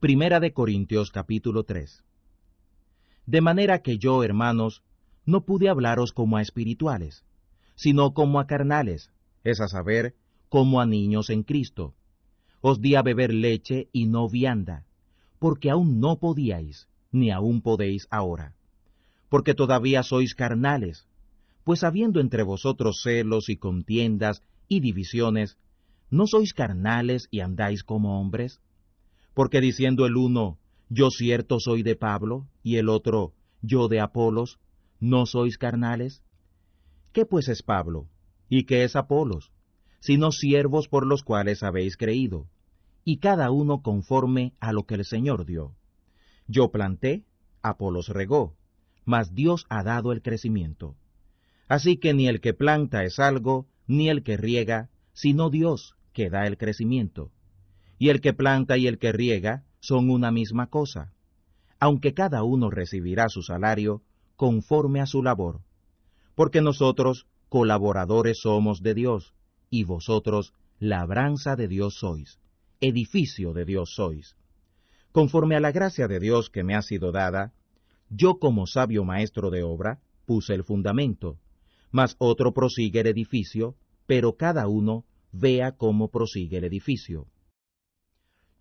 Primera de Corintios capítulo 3. De manera que yo, hermanos, no pude hablaros como a espirituales, sino como a carnales, es a saber, como a niños en Cristo. Os di a beber leche y no vianda, porque aún no podíais, ni aún podéis ahora. Porque todavía sois carnales, pues habiendo entre vosotros celos y contiendas y divisiones, ¿no sois carnales y andáis como hombres? Porque diciendo el uno, yo cierto soy de Pablo, y el otro, yo de Apolos, ¿no sois carnales? ¿Qué pues es Pablo? ¿Y qué es Apolos? Sino siervos por los cuales habéis creído, y cada uno conforme a lo que el Señor dio. Yo planté, Apolos regó, mas Dios ha dado el crecimiento. Así que ni el que planta es algo, ni el que riega, sino Dios que da el crecimiento y el que planta y el que riega son una misma cosa, aunque cada uno recibirá su salario conforme a su labor, porque nosotros colaboradores somos de Dios, y vosotros labranza de Dios sois, edificio de Dios sois. Conforme a la gracia de Dios que me ha sido dada, yo como sabio maestro de obra puse el fundamento, mas otro prosigue el edificio, pero cada uno vea cómo prosigue el edificio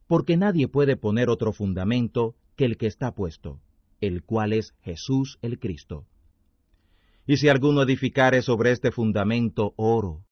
porque nadie puede poner otro fundamento que el que está puesto, el cual es Jesús el Cristo. Y si alguno edificare sobre este fundamento oro,